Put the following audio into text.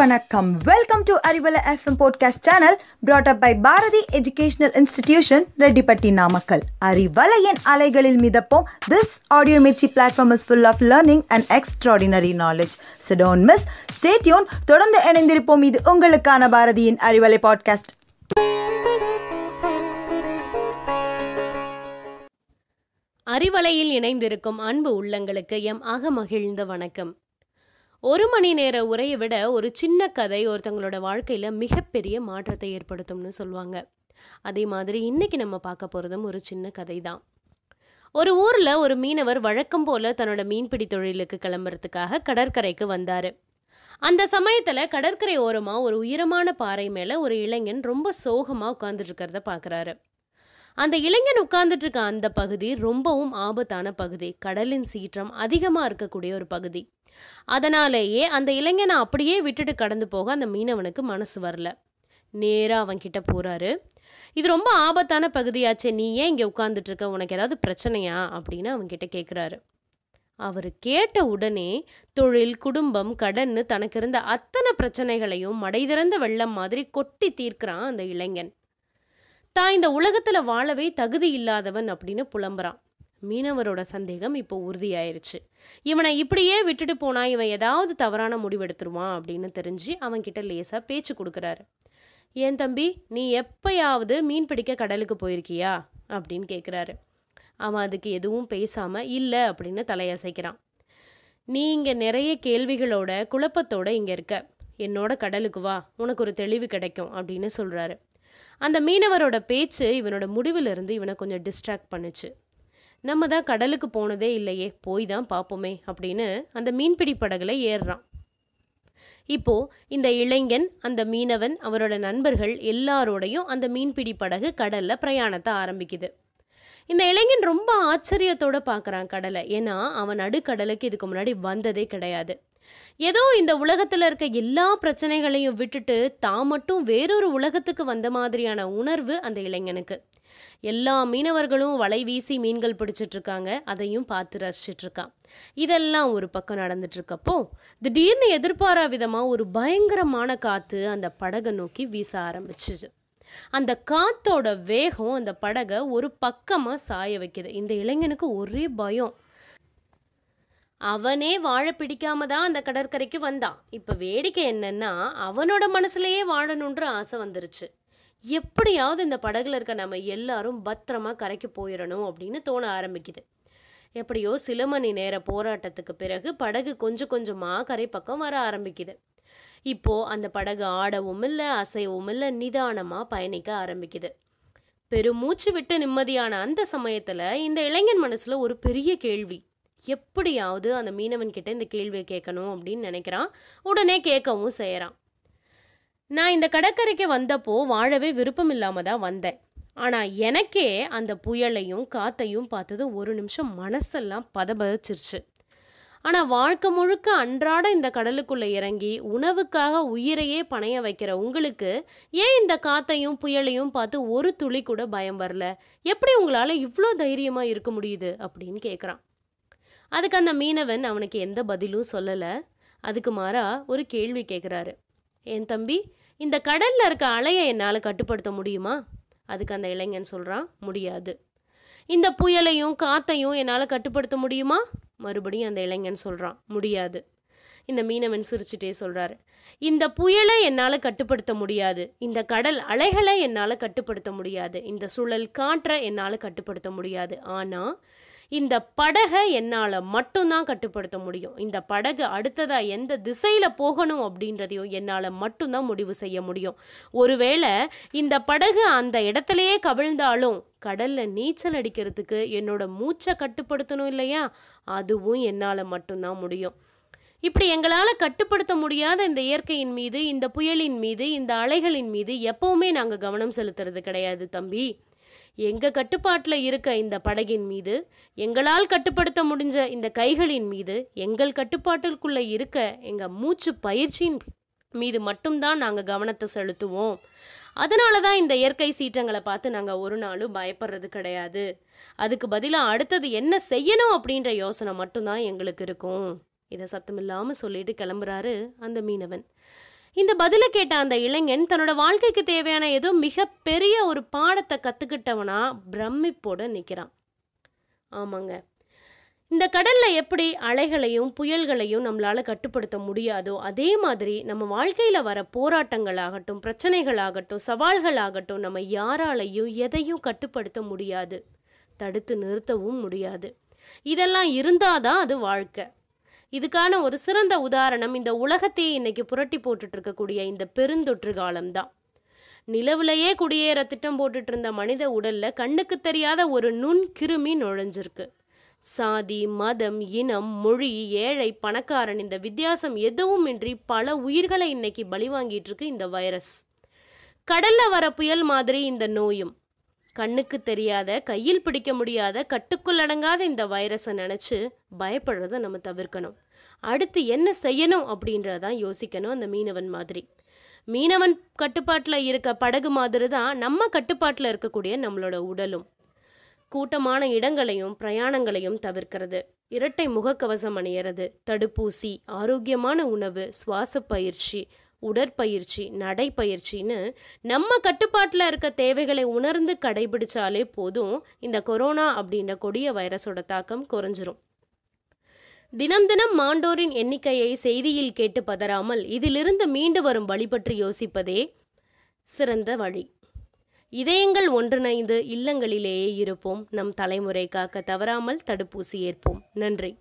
வணக்கம் welcome to Arivalai FM podcast channel brought up by Bharathi educational institution Rettipatti Namakkal அறிவலையின் அலைகளில் மிதப்போம் this audio Mirchi platform is full of learning and extraordinary knowledge சிடோன் miss stay tuned தொடர்ந்து இணைந்திருப்போம் இது உங்களுக்கான பாரதியின் அறிவலை பாட்காஸ்ட் அறிவலையில் இணைந்திருக்கும் அன்பு உள்ளங்களுக்கு எம் ஆக மகிழ்ந்த வணக்கம் ஒரு மணி நேர உரையை விட ஒரு சின்ன கதை ஒருத்தங்களோட வாழ்க்கையில் மிகப்பெரிய மாற்றத்தை ஏற்படுத்தும்னு சொல்லுவாங்க அதே மாதிரி இன்றைக்கி நம்ம பார்க்க போகிறதும் ஒரு சின்ன கதை தான் ஒரு ஊரில் ஒரு மீனவர் வழக்கம் போல் தன்னோட மீன்பிடி தொழிலுக்கு கிளம்புறதுக்காக கடற்கரைக்கு வந்தார் அந்த சமயத்தில் கடற்கரை ஓரமாக ஒரு உயரமான பாறை மேலே ஒரு இளைஞன் ரொம்ப சோகமாக உட்காந்துட்டு பார்க்குறாரு அந்த இளைஞன் உட்கார்ந்துட்டு இருக்க அந்த பகுதி ரொம்பவும் ஆபத்தான பகுதி கடலின் சீற்றம் அதிகமாக இருக்கக்கூடிய ஒரு பகுதி அதனாலேயே அந்த இளைஞனை அப்படியே விட்டுட்டு கடந்து போக அந்த மீனவனுக்கு மனசு வரல நேராக அவன்கிட்ட போகிறாரு இது ரொம்ப ஆபத்தான பகுதியாச்சே நீ ஏன் இங்கே உட்காந்துட்ருக்க உனக்கு ஏதாவது பிரச்சனையா அப்படின்னு அவன்கிட்ட கேட்குறாரு அவர் கேட்ட உடனே தொழில் குடும்பம் கடன்னு தனக்கு இருந்த அத்தனை பிரச்சனைகளையும் மடை திறந்த வெள்ளம் மாதிரி கொட்டி தீர்க்கிறான் அந்த இளைஞன் தான் இந்த உலகத்தில் வாழவே தகுதி இல்லாதவன் அப்படின்னு புலம்புறான் மீனவரோட சந்தேகம் இப்போ உறுதியாயிருச்சு இவனை இப்படியே விட்டுட்டு போனா இவன் ஏதாவது தவறான முடிவெடுத்துருவான் அப்படின்னு தெரிஞ்சு அவன்கிட்ட லேசாக பேச்சு கொடுக்குறாரு ஏன் தம்பி நீ எப்பயாவது மீன் பிடிக்க கடலுக்கு போயிருக்கியா அப்படின்னு கேட்குறாரு அவன் அதுக்கு எதுவும் பேசாமல் இல்லை அப்படின்னு தலையசைக்கிறான் நீ இங்கே நிறைய கேள்விகளோட குழப்பத்தோட இங்கே இருக்க என்னோட கடலுக்கு வா உனக்கு ஒரு தெளிவு கிடைக்கும் அப்படின்னு சொல்கிறாரு அந்த மீனவரோட பேச்சு இவனோட முடிவிலிருந்து இவனை கொஞ்சம் டிஸ்ட்ராக்ட் பண்ணுச்சு நம்ம தான் கடலுக்கு போனதே இல்லையே போய் தான் பார்ப்போமே அப்படின்னு அந்த மீன்பிடி படகுல ஏறுறான் இப்போ இந்த இளைஞன் அந்த மீனவன் அவரோட நண்பர்கள் எல்லாரோடையும் அந்த மீன்பிடி படகு கடல்ல பிரயாணத்தை ஆரம்பிக்குது இந்த இளைஞன் ரொம்ப ஆச்சரியத்தோட பார்க்குறான் கடலை ஏன்னா அவன் நடுக்கடலுக்கு இதுக்கு முன்னாடி வந்ததே கிடையாது ஏதோ இந்த உலகத்தில் இருக்க எல்லா பிரச்சனைகளையும் விட்டுட்டு தான் மட்டும் வேறொரு உலகத்துக்கு வந்த மாதிரியான உணர்வு அந்த இளைஞனுக்கு எல்லா மீனவர்களும் வலை வீசி மீன்கள் பிடிச்சிட்டு இருக்காங்க அதையும் பார்த்து ரசிச்சிட்டு இருக்கான் இதெல்லாம் ஒரு பக்கம் நடந்துட்டு இருக்கப்போ திடீர்னு எதிர்பாரா விதமாக ஒரு பயங்கரமான காற்று அந்த படகை நோக்கி வீச ஆரம்பிச்சுது அந்த காத்தோட வேகம் அந்த படகை ஒரு பக்கமாக சாய வைக்குது இந்த இளைஞனுக்கு ஒரே பயம் அவனே வாழ பிடிக்காம தான் அந்த கடற்கரைக்கு வந்தான் இப்போ வேடிக்கை என்னன்னா அவனோட மனசுலயே வாழணுன்ற ஆசை வந்துருச்சு எப்படியாவது இந்த படகுல இருக்க நம்ம எல்லாரும் பத்திரமா கரைக்கு போயிடணும் அப்படின்னு தோண ஆரம்பிக்குது எப்படியோ சில மணி நேர போராட்டத்துக்கு பிறகு படகு கொஞ்சம் கொஞ்சமாக கரை பக்கம் வர ஆரம்பிக்குது இப்போ அந்த படகு ஆடவும் இல்லை அசையவும் இல்லை நிதானமாக பயணிக்க ஆரம்பிக்குது பெருமூச்சு விட்டு நிம்மதியான அந்த சமயத்தில் இந்த இளைஞன் மனசில் ஒரு பெரிய கேள்வி எப்படியாவது அந்த மீனவன்கிட்ட இந்த கேள்வியை கேட்கணும் அப்படின்னு நினைக்கிறான் உடனே கேட்கவும் செய்கிறான் நான் இந்த கடற்கரைக்கு வந்தப்போ வாழவே விருப்பம் இல்லாமல் தான் வந்தேன் ஆனால் எனக்கே அந்த புயலையும் காத்தையும் பார்த்ததும் ஒரு நிமிஷம் மனசெல்லாம் பதபதச்சிருச்சு ஆனால் வாழ்க்கை முழுக்க அன்றாட இந்த கடலுக்குள்ளே இறங்கி உணவுக்காக உயிரையே பணைய வைக்கிற உங்களுக்கு ஏன் இந்த காத்தையும் புயலையும் பார்த்து ஒரு துளி கூட பயம் வரல எப்படி உங்களால் இவ்வளோ தைரியமாக இருக்க முடியுது அப்படின்னு கேட்குறான் அதுக்கு அந்த மீனவன் அவனுக்கு எந்த பதிலும் சொல்லலை அதுக்கு மாறா ஒரு கேள்வி கேட்குறாரு என் தம்பி இந்த கடலில் இருக்க அலையை என்னால் கட்டுப்படுத்த முடியுமா அதுக்கு அந்த இளைஞன் சொல்கிறான் முடியாது இந்த புயலையும் காத்தையும் என்னால் கட்டுப்படுத்த முடியுமா மறுபடியும் அந்த இளைஞன் சொல்கிறான் முடியாது இந்த மீனவன் சிரிச்சுட்டே சொல்கிறாரு இந்த புயலை என்னால் கட்டுப்படுத்த முடியாது இந்த கடல் அலைகளை என்னால் கட்டுப்படுத்த முடியாது இந்த சுழல் காற்றை என்னால் கட்டுப்படுத்த முடியாது ஆனால் இந்த படகை என்னால் மட்டும்தான் கட்டுப்படுத்த முடியும் இந்த படகு அடுத்ததாக எந்த திசையில் போகணும் அப்படின்றதையும் என்னால் மட்டும்தான் முடிவு செய்ய முடியும் ஒருவேளை இந்த படகு அந்த இடத்துலையே கவிழ்ந்தாலும் கடலில் நீச்சல் அடிக்கிறதுக்கு என்னோட மூச்சை கட்டுப்படுத்தணும் இல்லையா அதுவும் என்னால் மட்டும்தான் முடியும் இப்படி எங்களால் கட்டுப்படுத்த முடியாத இந்த இயற்கையின் மீது இந்த புயலின் மீது இந்த அலைகளின் மீது எப்போவுமே நாங்கள் கவனம் செலுத்துறது கிடையாது தம்பி எங்கள் கட்டுப்பாட்டில் இருக்க இந்த படகின் மீது எங்களால் கட்டுப்படுத்த முடிஞ்ச இந்த கைகளின் மீது எங்கள் கட்டுப்பாட்டிற்குள்ளே இருக்க எங்கள் மூச்சு பயிற்சியின் மீது மட்டும்தான் நாங்கள் கவனத்தை செலுத்துவோம் அதனால தான் இந்த இயற்கை சீற்றங்களை பார்த்து நாங்கள் ஒரு நாளும் பயப்படுறது கிடையாது அதுக்கு பதிலாக அடுத்தது என்ன செய்யணும் அப்படின்ற யோசனை மட்டும்தான் எங்களுக்கு இருக்கும் இதை சத்தமில்லாமல் சொல்லிட்டு கிளம்புறாரு அந்த மீனவன் இந்த பதிலை கேட்ட அந்த இளைஞன் தன்னோட வாழ்க்கைக்கு தேவையான ஏதோ மிகப்பெரிய ஒரு பாடத்தை கற்றுக்கிட்டவனா பிரமிப்போடு நிற்கிறான் ஆமாங்க இந்த கடலில் எப்படி அலைகளையும் புயல்களையும் நம்மளால் கட்டுப்படுத்த முடியாதோ அதே மாதிரி நம்ம வாழ்க்கையில் வர போராட்டங்களாகட்டும் பிரச்சனைகளாகட்டும் சவால்களாகட்டும் நம்ம யாராலையும் எதையும் கட்டுப்படுத்த முடியாது தடுத்து நிறுத்தவும் முடியாது இதெல்லாம் இருந்தால் தான் அது வாழ்க்கை இதுக்கான ஒரு சிறந்த உதாரணம் இந்த உலகத்தையே இன்னைக்கு புரட்டி போட்டுட்டு இருக்கக்கூடிய இந்த பெருந்தொற்று காலம்தான் நிலவுலையே குடியேற திட்டம் போட்டுட்டு இருந்த மனித உடல்ல கண்ணுக்கு தெரியாத ஒரு நுண் கிருமி நுழைஞ்சிருக்கு சாதி மதம் இனம் மொழி ஏழை பணக்காரன் இந்த வித்தியாசம் எதுவும் இன்றி பல உயிர்களை இன்னைக்கு பலி வாங்கிட்டு இருக்கு இந்த வைரஸ் கடல்ல வர புயல் மாதிரி இந்த நோயும் கண்ணுக்கு தெரியாத கையில் பிடிக்க முடியாத அடங்காத இந்த வைரஸை நினச்சி பயப்படுறதை நம்ம தவிர்க்கணும் அடுத்து என்ன செய்யணும் அப்படின்றதான் யோசிக்கணும் அந்த மீனவன் மாதிரி மீனவன் கட்டுப்பாட்டில் இருக்க படகு மாதிரி தான் நம்ம கட்டுப்பாட்டில் இருக்கக்கூடிய நம்மளோட உடலும் கூட்டமான இடங்களையும் பிரயாணங்களையும் தவிர்க்கிறது இரட்டை முகக்கவசம் அணியறது தடுப்பூசி ஆரோக்கியமான உணவு சுவாச பயிற்சி உடற்பயிற்சி நடைப்பயிற்சின்னு நம்ம கட்டுப்பாட்டில் இருக்க தேவைகளை உணர்ந்து கடைபிடிச்சாலே போதும் இந்த கொரோனா அப்படின்ற கொடிய வைரஸோட தாக்கம் குறைஞ்சிரும் தினம் தினம் மாண்டோரின் எண்ணிக்கையை செய்தியில் கேட்டு பதறாமல் இதிலிருந்து மீண்டு வரும் வழி பற்றி யோசிப்பதே சிறந்த வழி இதயங்கள் ஒன்றிணைந்து இல்லங்களிலேயே இருப்போம் நம் தலைமுறை காக்க தவறாமல் தடுப்பூசி ஏற்போம் நன்றி